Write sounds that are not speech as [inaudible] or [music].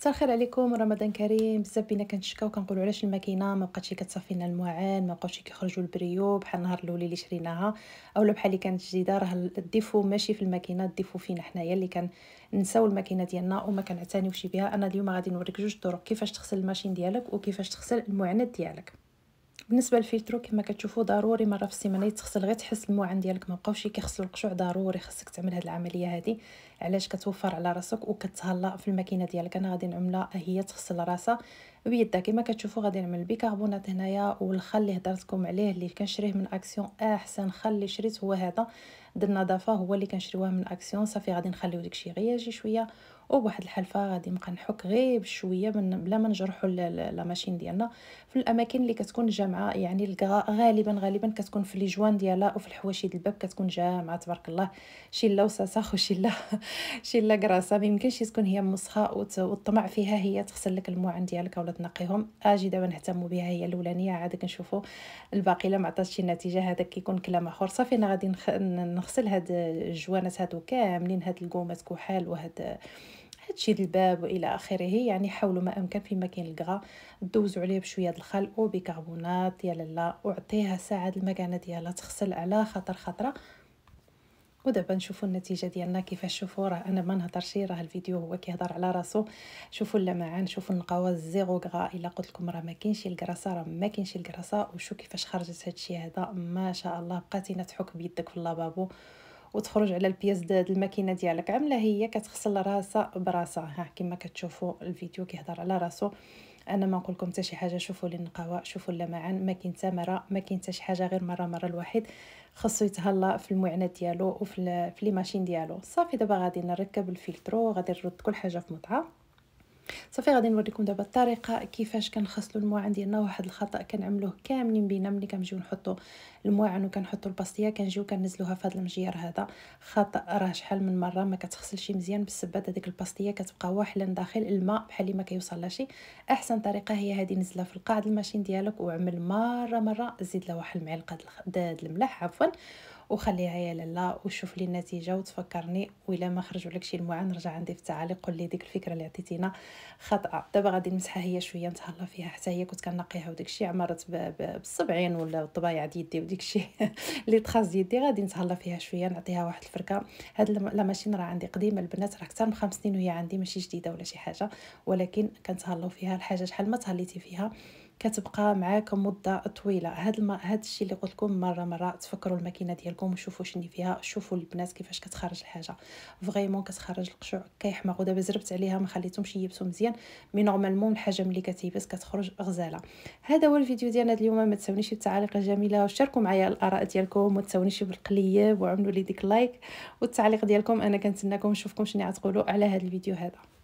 مساء الخير عليكم رمضان كريم بزاف بينا كنشكاو كنقولوا علاش الماكينه ما بقاتش كتصافي لنا المواعن ما بقاوش كيخرجوا البريو بحال النهار الاول اللي شريناها اولا بحال اللي كانت جديده راه الديفو ماشي في الماكينه الديفو فينا حنايا اللي كنساو الماكينه ديالنا وما كنعتنيوش بها انا اليوم غادي نوريك جوج طرق كيفاش تغسل الماشين ديالك وكيفاش تغسل المعانات ديالك بالنسبه للفلترو كما كتشوفوا ضروري مره في السيمانه يتغسل غير تحس الموعن ديالك ما بقاوش كيغسلوا القشوع ضروري خصك تعمل هذه العمليه هذه علاش كتوفر على راسك وكتهلا في الماكينه ديالك انا غادي نعملها هي تغسل راسها بيدها كما كتشوفوا غادي نعمل البيكربونات هنايا والخل اللي هضرتكم عليه اللي كنشريه من اكسيون احسن خل اللي شريت هو هذا ديال النظافه هو اللي كنشريوه من اكسيون صافي غادي نخليو داكشي غياجي شويه وبواحد الحلفه غادي نبقى نحك غير بشويه من بلا ما نجرحوا لا ماشين ديالنا في الاماكن اللي كتكون جامعه يعني غالبا غالبا كتكون في لي جوان ديالها وفي الحواشي ديال الباب كتكون جامعه تبارك الله شله لا وشله شله كراسه ما يمكنش تكون هي مسخه والطمع فيها هي تغسل لك الموعن ديالك ولا تنقيهم نقيهم دابا ونهتم بها هي الاولانيه عاد كنشوفوا الباقي الا ما عطاتش شي نتيجه هذا كيكون كلام اخر صافي انا غادي نغسل هاد الجوانات هادو كاملين هاد الكومات كحال وهاد هادشي ديال الباب والى اخره يعني حاولوا ما امكن فيما كاين الكغا دوزوا عليه بشويه د الخل وبيكربونات يا لالا وعطيها ساعه المكانه ديالها تغسل على خاطر خطره ودابا نشوفوا النتيجه ديالنا كيفاش شوفوا راه انا ما نهضرش راه الفيديو هو كيهضر على راسو شوفوا اللمعان شوفوا النقاوه زيرو غرا الا قلت لكم راه ما كاينش الكراسه راه ما كاينش الكراسه وشو كيفاش خرجت هادشي هذا ما شاء الله بقاتينا تحك بيدك في اللابابو وتخرج على البياس ديال الماكينه ديالك عامله هي كتغسل راسها براسها ها كما كتشوفوا الفيديو كيهضر على راسو انا ما نقول لكم حتى شي حاجه شوفوا النقاوه شوفوا اللمعان ما كاين حتى مره ما كاين حتى شي حاجه غير مره مره الواحد خاصو يتهلا في المعنات ديالو وفي في لي ماشين ديالو صافي دابا غادي نركب الفلترو غادي نرد كل حاجه في مطعم صافي غادي نوريكم دابا الطريقه كيفاش كنخصلوا المواعن ديالنا واحد الخطا كنعملوه كاملين بينا ملي كنجيو نحطوا المواعن وكنحطوا الباستيه كنجيو كنزلوها في هذا المجير هذا خطا راه شحال من مره ما كتغسلش مزيان بالسبات هذيك الباستيه كتبقى واحله داخل الماء بحال ما كيوصلهاش احسن طريقه هي هذه نزلها في القاع الماشين ديالك وعمل مره مره زيد لها واحد المعلقه د الملح عفوا وخليها يا لالا وشوف لي النتيجه وتفكرني وإلا ما خرجوا لك شي المعان رجع عندي في التعاليق قول لي ديك الفكره اللي عطيتينا خطأ دابا غادي نمسحها هي شويه نتهلا فيها حتى هي كنت كنقيها وداك الشيء عمرت بالصبعين ولا الطبايع ديال يدي وديك الشيء [laughs] لي تخاص ديال يدي غادي نتهلا فيها شويه نعطيها واحد الفركه هاد لا ماشين راه عندي قديمه البنات راه اكثر من خمس سنين وهي عندي ماشي جديده ولا شي حاجه ولكن كنتهلاو فيها الحاجه شحال ما تهليتي فيها كتبقى معاكم مده طويله هذا الم... هذا الشيء اللي قلت لكم مره مره تفكروا الماكينه ديالكم وشوفوا شنو فيها شوفوا البنات كيفاش كتخرج الحاجه فريمون كتخرج القشوع كيحمق ودابا زربت عليها ما خليتهمش يبسوا مزيان مي نورمالمون الحجم اللي كتيبس كتخرج غزاله هذا هو الفيديو ديالنا اليوم ما تساونيش بالتعاليق الجميله وشاركوا معايا الاراء ديالكم وما تساونيش بالقليب وعملوا لي ديك لايك والتعليق ديالكم انا كنتسناكم نشوفكم شنو غتقولوا على هذا الفيديو هذا